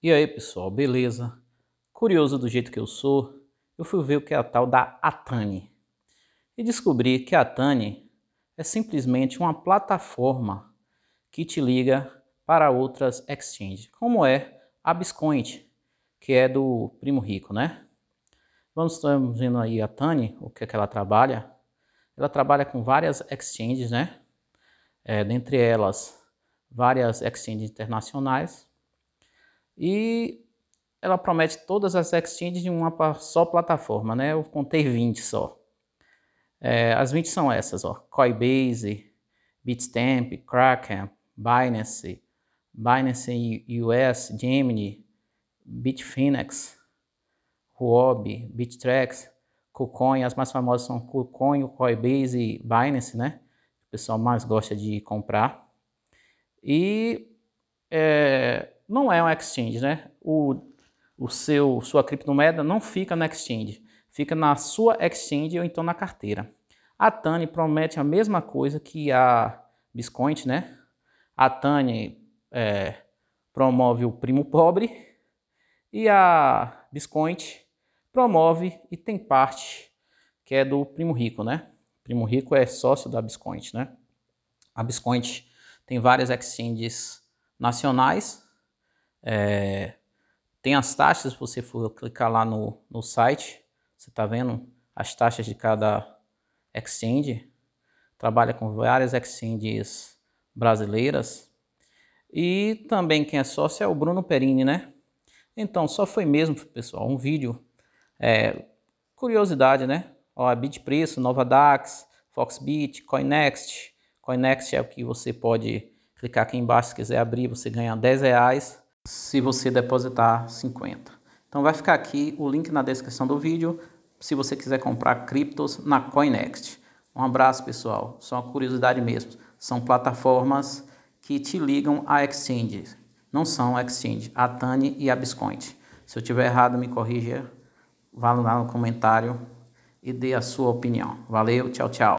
E aí, pessoal, beleza? Curioso do jeito que eu sou, eu fui ver o que é a tal da Atani. E descobri que a Atani é simplesmente uma plataforma que te liga para outras exchanges, como é a Biscoint, que é do primo rico, né? Vamos estamos vendo aí a Tani, o que é que ela trabalha? Ela trabalha com várias exchanges, né? É, dentre elas, várias exchanges internacionais, e ela promete todas as exchanges em uma só plataforma, né? Eu contei 20 só. É, as 20 são essas, ó. Coinbase, Bitstamp, Kraken, Binance, Binance US, Gemini, Bitfinex, Huobi, Bittrex, KuCoin. As mais famosas são KuCoin, Coinbase e Binance, né? O pessoal mais gosta de comprar. E... É, não é um exchange, né? O, o seu, sua criptomoeda não fica na exchange, fica na sua exchange ou então na carteira. A Tani promete a mesma coisa que a Biscoint, né? A Tani é, promove o primo pobre e a Biscoint promove e tem parte que é do primo rico, né? Primo rico é sócio da Biscoint, né? A Biscoint tem várias exchanges nacionais, é, tem as taxas, se você for clicar lá no, no site, você está vendo as taxas de cada exchange. Trabalha com várias exchanges brasileiras. E também quem é sócio é o Bruno Perini, né? Então, só foi mesmo, pessoal, um vídeo. É, curiosidade, né? Ó, Bitpreço, Nova DAX, Foxbit, Coinext. Coinext é o que você pode clicar aqui embaixo se quiser abrir, você ganha 10 reais se você depositar 50. Então vai ficar aqui o link na descrição do vídeo se você quiser comprar criptos na Coinext. Um abraço, pessoal. Só uma curiosidade mesmo. São plataformas que te ligam a exchange. Não são a exchange, a Tani e a Biscoint. Se eu tiver errado, me corrija. Vá lá no comentário e dê a sua opinião. Valeu, tchau, tchau.